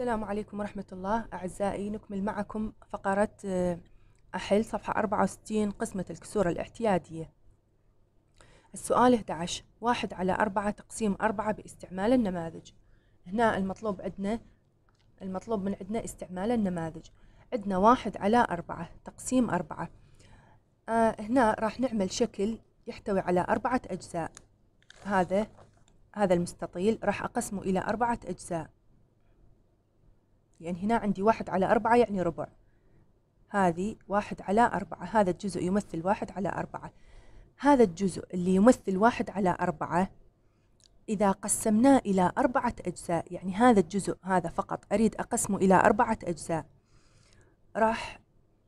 السلام عليكم ورحمة الله أعزائي نكمل معكم فقرة آه، أحل صفحة 64 قسمة الكسور الاعتيادية السؤال 11 واحد على أربعة تقسيم أربعة باستعمال النماذج هنا المطلوب عندنا المطلوب من عندنا استعمال النماذج عندنا واحد على أربعة تقسيم أربعة آه هنا راح نعمل شكل يحتوي على أربعة أجزاء هذا هذا المستطيل راح أقسمه إلى أربعة أجزاء يعني هنا عندي واحد على أربعة يعني ربع هذه واحد على أربعة هذا الجزء يمثل واحد على أربعة هذا الجزء اللي يمثل واحد على أربعة إذا قسمناه إلى أربعة أجزاء يعني هذا الجزء هذا فقط أريد أقسمه إلى أربعة أجزاء راح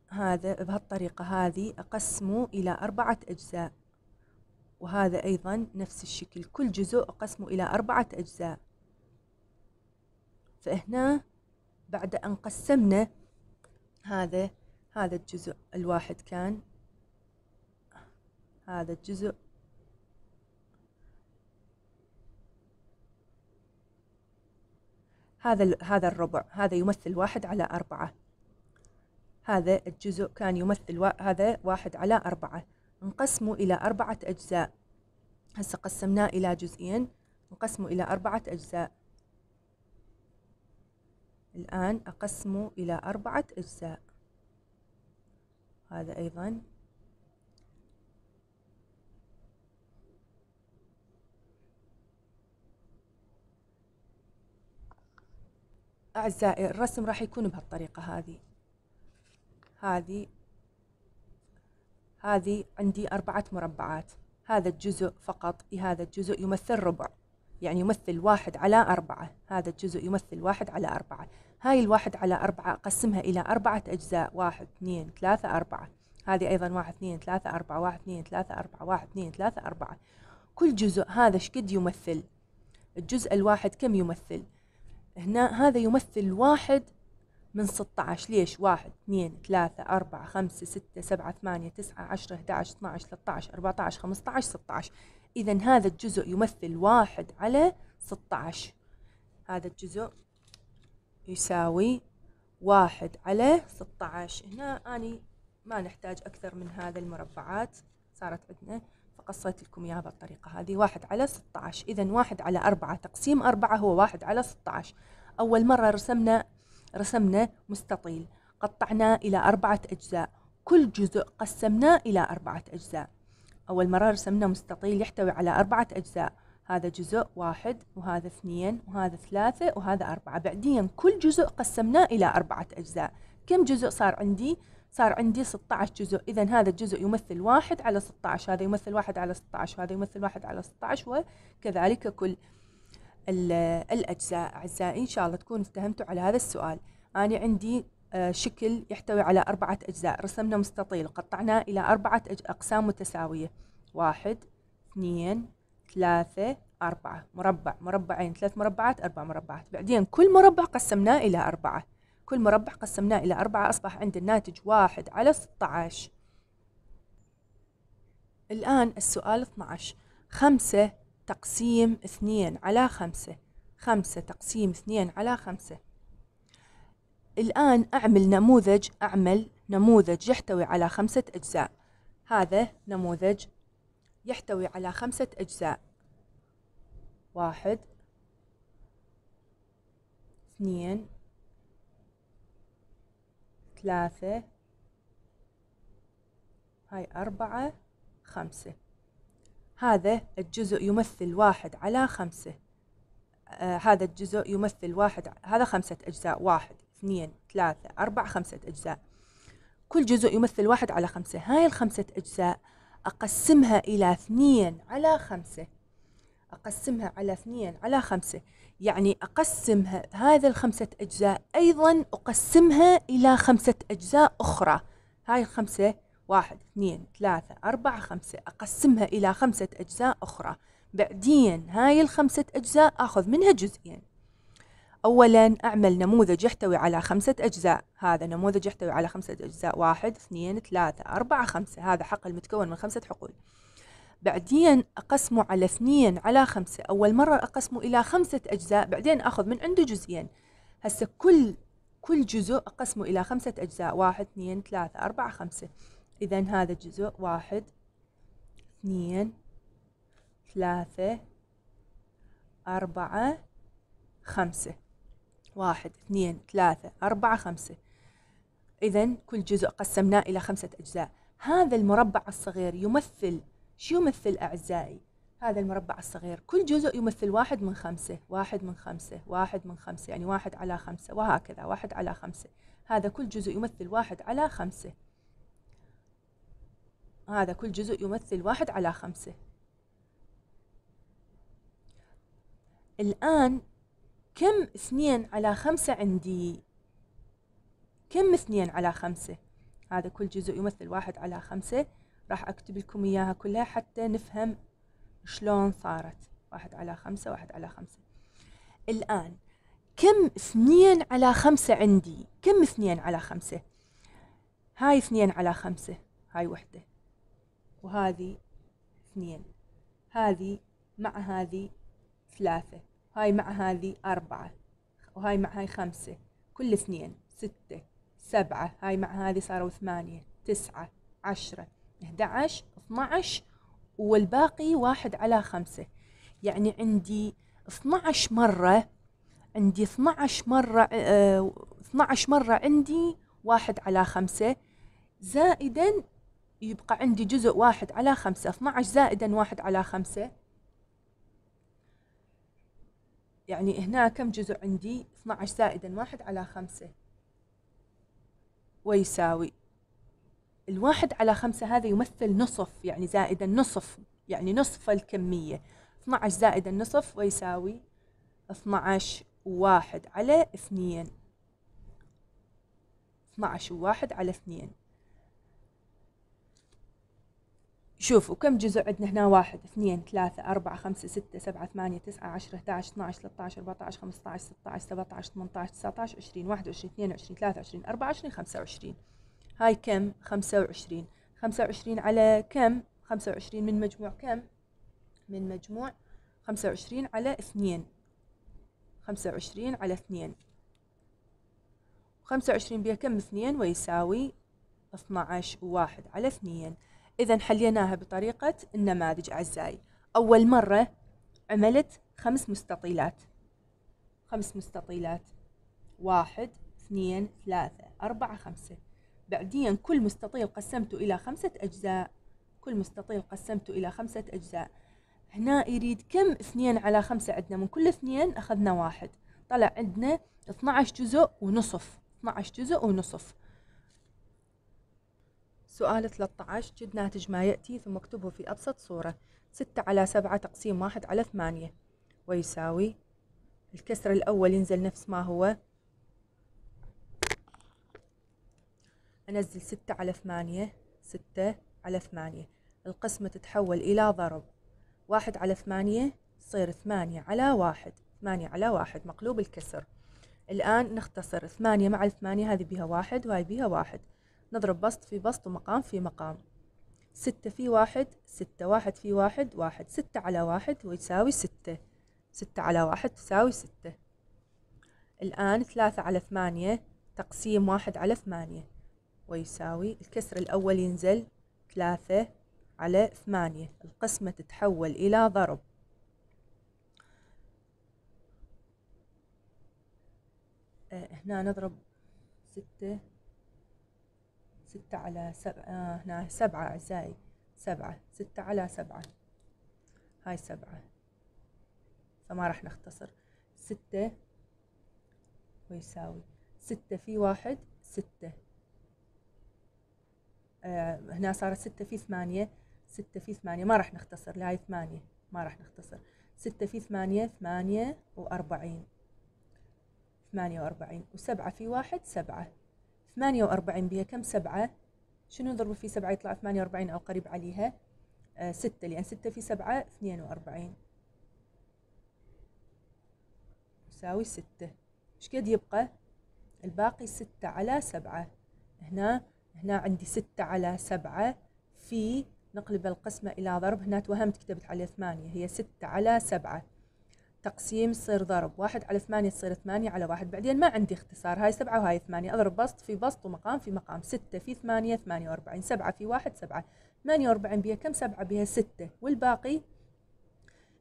هذا بهالطريقة هذه أقسمه إلى أربعة أجزاء وهذا أيضا نفس الشكل كل جزء أقسمه إلى أربعة أجزاء فهنا بعد أن قسمنا هذا هذا الجزء الواحد كان هذا الجزء هذا هذا الربع هذا يمثل واحد على أربعة هذا الجزء كان يمثل هذا واحد على أربعة نقسمه إلى أربعة أجزاء هسه قسمناه إلى جزئين نقسمه إلى أربعة أجزاء الآن أقسمه إلى أربعة أجزاء هذا أيضا أعزائي الرسم راح يكون بهالطريقة هذه هذه هذه عندي أربعة مربعات هذا الجزء فقط هذا الجزء يمثل ربع يعني يمثل واحد على أربعة هذا الجزء يمثل واحد على أربعة هاي الواحد على أربعة قسمها إلى أربعة أجزاء واحد اثنين ثلاثة أربعة هذه أيضا واحد اثنين ثلاثة أربعة واحد اثنين ثلاثة أربعة واحد اثنين ثلاثة أربعة كل جزء هذا شقد يمثل الجزء الواحد كم يمثل هنا هذا يمثل واحد من 16 ليش واحد اثنين ثلاثة أربعة خمسة ستة سبعة ثمانية تسعة عشرة 11 12 13 14 15 16 إذا هذا الجزء يمثل واحد على 16 هذا الجزء يساوي واحد على 16 هنا أني ما نحتاج أكثر من هذا المربعات صارت عندنا فقصيت لكم إياها بالطريقة هذه واحد على 16 إذا واحد على أربعة تقسيم أربعة هو واحد على 16 أول مرة رسمنا رسمنا مستطيل قطعناه إلى أربعة أجزاء كل جزء قسمناه إلى أربعة أجزاء أول مرة رسمنا مستطيل يحتوي على أربعة أجزاء هذا جزء واحد وهذا اثنين وهذا ثلاثة وهذا أربعة بعدين كل جزء قسمناه إلى أربعة أجزاء كم جزء صار عندي؟ صار عندي 16 جزء إذا هذا الجزء يمثل واحد على 16 هذا يمثل واحد على 16 هذا يمثل واحد على 16 وكذلك كل الأجزاء أعزائي إن شاء الله تكونوا افتهمتوا على هذا السؤال أنا عندي آه، شكل يحتوي على أربعة أجزاء رسمنا مستطيل قطعناه إلى أربعة أقسام متساوية واحد اثنين ثلاثة أربعة مربع مربعين ثلاث مربعات أربع مربعات بعدين كل مربع قسمناه إلى أربعة كل مربع قسمناه إلى أربعة أصبح عند الناتج واحد على ستة عشر الآن السؤال 12 خمسة تقسيم اثنين على خمسة خمسة تقسيم اثنين على خمسة الآن أعمل نموذج أعمل نموذج يحتوي على خمسة أجزاء هذا نموذج يحتوي على خمسة أجزاء واحد اثنين ثلاثة هاي أربعة خمسة هذا الجزء يمثل واحد على خمسة آه هذا الجزء يمثل واحد هذا خمسة أجزاء واحد اثنين ثلاثة أربعة خمسة أجزاء كل جزء يمثل واحد على خمسة هاي الخمسة أجزاء أقسمها إلى اثنين على خمسة أقسمها على اثنين على خمسة يعني أقسم هذا الخمسة أجزاء أيضا أقسمها إلى خمسة أجزاء أخرى هاي الخمسة واحد اثنين ثلاثة أربعة خمسة أقسمها إلى خمسة أجزاء أخرى بعدين هاي الخمسة أجزاء أخذ منها جزئين أولا أعمل نموذج يحتوي على خمسة أجزاء هذا نموذج يحتوي على خمسة أجزاء واحد اثنين ثلاثة أربعة خمسة هذا حقل متكون من خمسة حقول بعدين أقسمه على اثنين على خمسة أول مرة أقسمه إلى خمسة أجزاء بعدين أخذ من عنده جزئين هسه كل كل جزء أقسمه إلى خمسة أجزاء واحد اثنين ثلاثة أربعة خمسة إذا هذا جزء واحد اثنين ثلاثة أربعة خمسة واحد اثنين ثلاثة أربعة خمسة إذا كل جزء قسمناه إلى خمسة أجزاء هذا المربع الصغير يمثل شو يمثل أعزائي هذا المربع الصغير كل جزء يمثل واحد من خمسة واحد من خمسة واحد من خمسة يعني واحد على خمسة وهكذا واحد على خمسة هذا كل جزء يمثل واحد على خمسة هذا كل جزء يمثل واحد على خمسة الآن كم اثنين على خمسة عندي كم اثنين على خمسة هذا كل جزء يمثل واحد على خمسة راح أكتب لكم إياها كلها حتى نفهم شلون صارت واحد على خمسة واحد على خمسة الآن كم اثنين على خمسة عندي كم اثنين على خمسة هاي اثنين على خمسة هاي وحدة وهذه اثنين هذه مع هذه ثلاثة هاي مع هذه أربعة وهاي مع هاي خمسة كل اثنين ستة سبعة هاي مع هذه صاروا ثمانية تسعة عشرة 11 12 والباقي واحد على خمسة يعني عندي 12 مرة عندي 12 مرة اه 12 مرة عندي واحد على خمسة زائدا يبقى عندي جزء واحد على خمسة 12 زائدا واحد على خمسة يعني هنا كم جزء عندي 12 زائدا واحد على خمسة ويساوي الواحد على خمسة هذا يمثل نصف يعني زائدا نصف يعني نصف الكمية 12 زائدا نصف ويساوي 12 واحد على اثنين 12 واحد على اثنين شوف وكم جزء عندنا هنا واحد اثنين ثلاثة أربعة خمسة ستة سبعة ثمانية تسعة عشرة احد عشر اثنا عشر ثلاثة عشر أربعة عشر خمسة عشر ستة عشر سبعة عشر ثمانية عشر تسعة عشر عشرين واحد وعشرين اثنين وعشرين ثلاثة وعشرين أربعة وعشرين خمسة وعشرين هاي كم خمسة وعشرين خمسة وعشرين على كم خمسة وعشرين من مجموع كم من مجموع خمسة وعشرين على اثنين خمسة وعشرين على اثنين خمسة وعشرين بها كم اثنين ويساوي اثنا عشر وواحد على اثنين إذا حليناها بطريقة النماذج أعزائي أول مرة عملت خمس مستطيلات خمس مستطيلات واحد اثنين ثلاثة أربعة خمسة بعدين كل مستطيل قسمته إلى خمسة أجزاء كل مستطيل قسمته إلى خمسة أجزاء هنا يريد كم اثنين على خمسة عندنا من كل اثنين أخذنا واحد طلع عندنا 12 جزء ونصف 12 جزء ونصف سؤال 13 جد ناتج ما يأتي ثم اكتبه في أبسط صورة 6 على 7 تقسيم 1 على 8 ويساوي الكسر الأول ينزل نفس ما هو أنزل ستة على ثمانية ستة على ثمانية القسمة تتحول إلى ضرب واحد على ثمانية تصير ثمانية على واحد ثمانية على واحد مقلوب الكسر الآن نختصر ثمانية مع الثمانية هذه بها واحد وهذه بها واحد نضرب بسط في بسط ومقام في مقام ستة في واحد ستة واحد في واحد واحد ستة على واحد ويساوي ستة ستة على واحد تساوي ستة الآن ثلاثة على ثمانية تقسيم واحد على ثمانية ويساوي الكسر الأول ينزل ثلاثة على ثمانية القسمة تتحول إلى ضرب آه، هنا نضرب ستة ستة على سبعة آه هنا سبعة أعزائي سبعة ستة على سبعة هاي سبعة فما راح نختصر ستة ويساوي ستة في واحد ستة آه هنا صارت ستة في ثمانية ستة في ثمانية ما راح نختصر لهاي ثمانية ما راح نختصر ستة في ثمانية ثمانية وأربعين ثمانية وأربعين وسبعة في واحد سبعة ثمانية وأربعين بها كم سبعة شنو نضرب في سبعة يطلع ثمانية وأربعين أو قريب عليها آه ستة لأن ستة في سبعة اثنين وأربعين يساوي ستة إيش قد يبقى الباقي ستة على سبعة هنا هنا عندي ستة على سبعة في نقلب القسمة إلى ضرب هنا توهمت كتبت عليه ثمانية هي ستة على سبعة تقسيم يصير ضرب واحد على ثمانية تصير ثمانية على واحد بعدين ما عندي اختصار هاي سبعة وهاي ثمانية أضرب بسط في بسط ومقام في مقام ستة في ثمانية ثمانية وأربعين سبعة في واحد سبعة ثمانية وأربعين بيها كم سبعة بيها ستة والباقي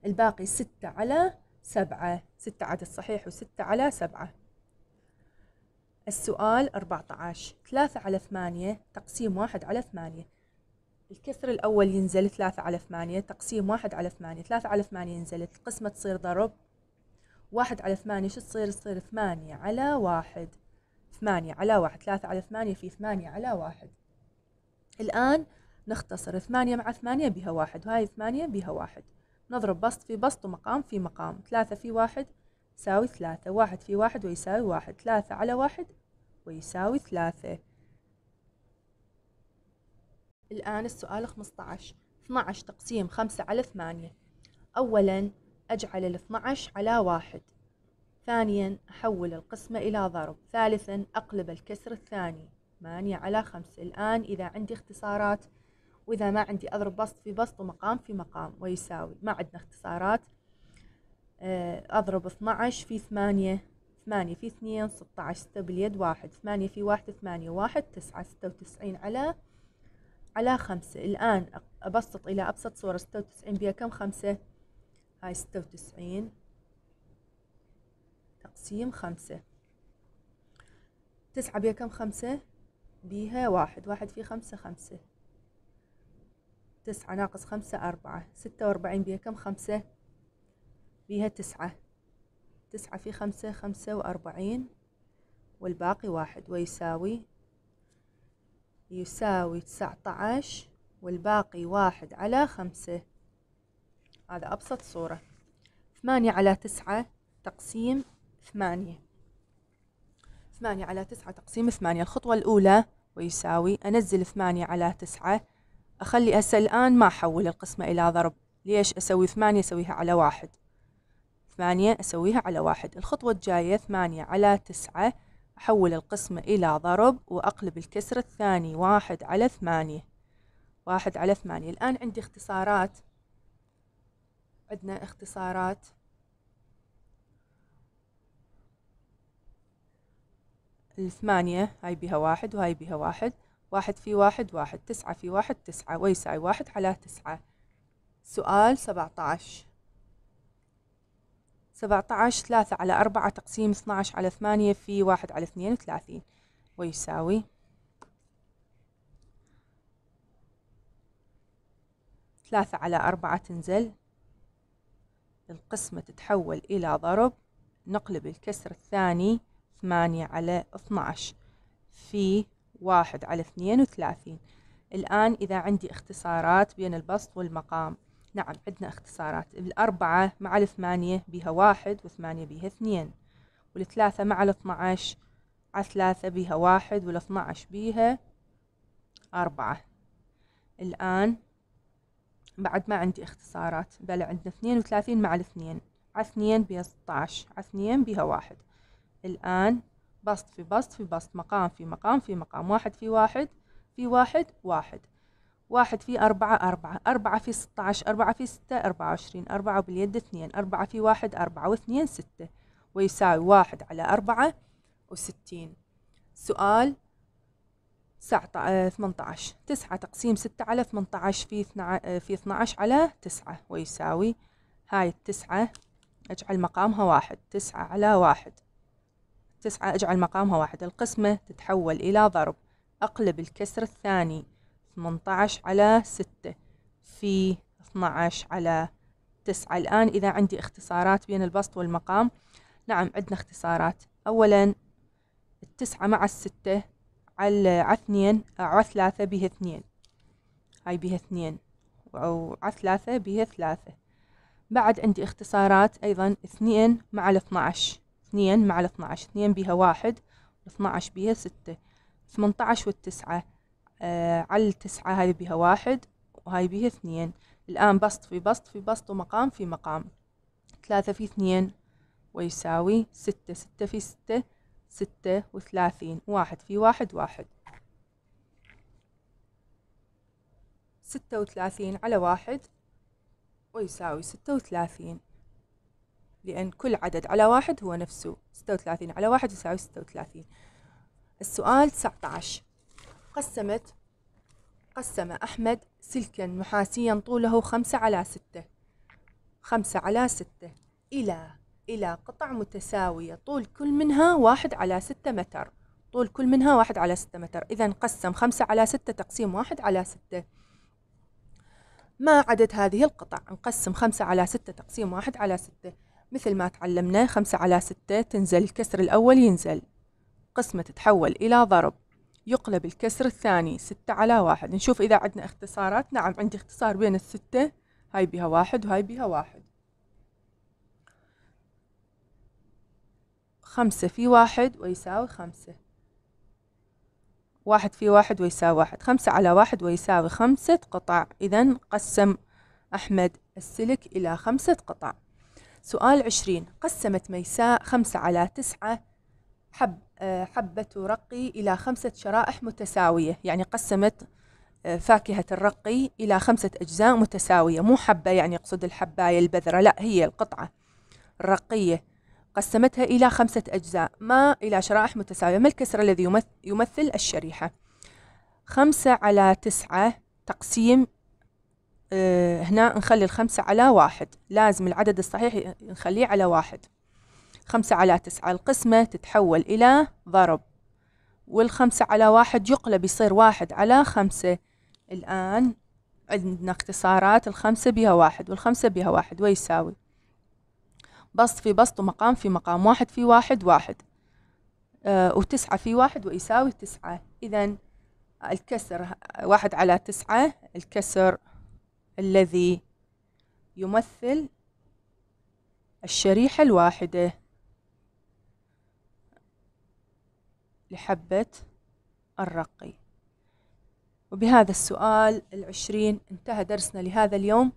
الباقي ستة على سبعة ستة عدد صحيح وستة على سبعة السؤال عشر ثلاثة على ثمانية تقسيم واحد على ثمانية الكسر الأول ينزل ثلاثة على ثمانية تقسيم واحد على ثمانية ثلاثة على ثمانية ينزلت القسمة تصير ضرب واحد على ثمانية شو تصير تصير ثمانية على واحد ثمانية على واحد ثلاثة على ثمانية في ثمانية على واحد الآن نختصر ثمانية مع ثمانية بها واحد وهاي ثمانية بها واحد نضرب بسط في بسط ومقام في مقام ثلاثة في واحد يساوي ثلاثة واحد في واحد ويساوي واحد ثلاثة على واحد ويساوي ثلاثة الآن السؤال 15 12 تقسيم 5 على 8 أولا أجعل ال 12 على واحد ثانيا أحول القسمة إلى ضرب ثالثا أقلب الكسر الثاني 8 على 5 الآن إذا عندي اختصارات وإذا ما عندي أضرب بسط في بسط ومقام في مقام ويساوي ما عندنا اختصارات آه، أضرب 12 في 8 ثمانية في اثنين ستة عشر ستة باليد واحد ثمانية في واحد ثمانية واحد تسعة ستة وتسعين على على خمسة الآن أبسط إلى أبسط صورة ستة وتسعين بها كم خمسة هاي ستة وتسعين تقسيم خمسة تسعة بها كم خمسة بيها واحد واحد في خمسة خمسة تسعة ناقص خمسة أربعة ستة وأربعين بها كم خمسة بيها تسعة تسعة في خمسة خمسة وأربعين والباقي واحد ويساوي يساوي تسعة عشر والباقي واحد على خمسة هذا أبسط صورة ثمانية على تسعة تقسيم ثمانية ثمانية على تسعة تقسيم ثمانية الخطوة الأولى ويساوي أنزل ثمانية على تسعة أخلي هسه الآن ما أحول القسمة إلى ضرب ليش أسوي ثمانية أسويها على واحد ثمانية أسويها على واحد الخطوة الجاية ثمانية على تسعة حول القسمة إلى ضرب وأقلب الكسر الثاني واحد على ثمانية واحد على ثمانية الآن عندي اختصارات عندنا اختصارات الثمانية هاي بيها واحد وهاي بيها واحد واحد في واحد واحد تسعة في واحد تسعة ويساوي واحد على تسعة سؤال سبعتاش 17 3 على 4 تقسيم 12 على 8 في 1 على 32 ويساوي ثلاثة على أربعة تنزل القسمة تتحول إلى ضرب نقلب الكسر الثاني ثمانية على اثناش في واحد على اثنين وثلاثين الآن إذا عندي اختصارات بين البسط والمقام نعم عندنا اختصارات الأربعة مع الثمانية بها واحد وثمانية بها اثنين والثلاثة مع الاثنى عشر على ثلاثة بها واحد والاثنى عشر أربعة الآن بعد ما عندي اختصارات بلى عندنا اثنين وثلاثين مع الاثنين على اثنين بها ستاعش على اثنين بها واحد الآن بسط في بسط في بسط مقام في مقام في مقام واحد في واحد في واحد واحد واحد في أربعة أربعة أربعة في ستة عشر أربعة في ستة أربعة وعشرين أربعة باليد اثنين أربعة في واحد أربعة واثنين ستة ويساوي واحد على أربعة وستين سؤال سعة آه، ثمنتعش تسعة تقسيم ستة على ثمنتعش في في في اثنا آه، على تسعة ويساوي هاي التسعة اجعل مقامها واحد تسعة على واحد تسعة اجعل مقامها واحد القسمة تتحول إلى ضرب أقلب الكسر الثاني 18 على 6 في 12 على 9 الآن إذا عندي اختصارات بين البسط والمقام نعم عندنا اختصارات أولا التسعة مع الستة على اثنين على ثلاثة به اثنين هاي بها اثنين أو ثلاثة بها ثلاثة بعد عندي اختصارات أيضا اثنين مع الاثناعش اثنين مع الاثناعش اثنين بها واحد واثناعش بها ستة ثمنتعش والتسعة آه على التسعة هاي بيها واحد وهاي بيها اثنين الآن بسط في بسط في بسط ومقام في مقام ثلاثة في اثنين ويساوي ستة ستة في ستة ستة وثلاثين واحد في واحد واحد ستة وثلاثين على واحد ويساوي ستة وثلاثين لأن كل عدد على واحد هو نفسه ستة وثلاثين على واحد يساوي ستة وثلاثين السؤال تسعة عشر قسمت قسم أحمد سلكا نحاسيا طوله خمسة على ستة خمسة على ستة إلى إلى قطع متساوية طول كل منها واحد على ستة متر طول كل منها واحد على ستة متر إذا قسم خمسة على ستة تقسيم واحد على ستة ما عدد هذه القطع نقسم خمسة على ستة تقسيم واحد على ستة مثل ما تعلمنا خمسة على ستة تنزل الكسر الأول ينزل قسمة تتحول إلى ضرب يقلب الكسر الثاني ستة على واحد نشوف إذا عندنا اختصارات نعم عندي اختصار بين الستة هاي بها واحد وهاي بها واحد خمسة في واحد ويساوي خمسة واحد في واحد ويساوي واحد خمسة على واحد ويساوي خمسة قطع إذا قسم أحمد السلك إلى خمسة قطع سؤال عشرين قسمت ميساء خمسة على تسعة حبة آه، حبة رقي إلى خمسة شرائح متساوية يعني قسمت آه، فاكهة الرقي إلى خمسة أجزاء متساوية مو حبة يعني أقصد الحباية البذرة لا هي القطعة الرقية قسمتها إلى خمسة أجزاء ما إلى شرائح متساوية ما الكسر الذي يمثل الشريحة خمسة على تسعة تقسيم آه، هنا نخلي الخمسة على واحد لازم العدد الصحيح نخليه على واحد خمسة على تسعة القسمة تتحول إلى ضرب والخمسة على واحد يقلب يصير واحد على خمسة الآن عندنا اختصارات الخمسة بها واحد والخمسة بها واحد ويساوي بسط في بسط ومقام في مقام واحد في واحد واحد آه وتسعة في واحد ويساوي تسعة إذا الكسر واحد على تسعة الكسر الذي يمثل الشريحة الواحدة لحبة الرقي وبهذا السؤال العشرين انتهى درسنا لهذا اليوم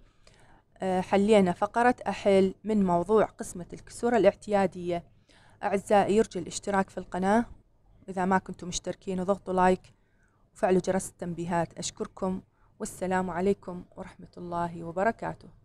آه، حلينا فقرة أحل من موضوع قسمة الكسور الاعتيادية أعزائي يرجى الاشتراك في القناة إذا ما كنتم مشتركين وضغطوا لايك وفعلوا جرس التنبيهات أشكركم والسلام عليكم ورحمة الله وبركاته